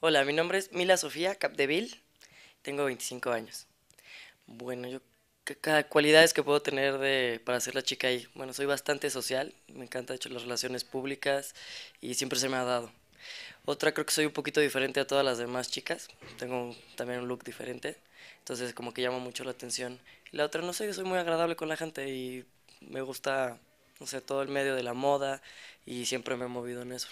Hola, mi nombre es Mila Sofía Capdeville, tengo 25 años. Bueno, yo cualidades que puedo tener para ser la chica ahí. Bueno, soy bastante social, me encanta hecho las relaciones públicas y siempre se me ha dado. Otra creo que soy un poquito diferente a todas las demás chicas, tengo también un look diferente, entonces como que llama mucho la atención. La otra no sé, yo soy muy agradable con la gente y me gusta, no sé, todo el medio de la moda y siempre me he movido en eso.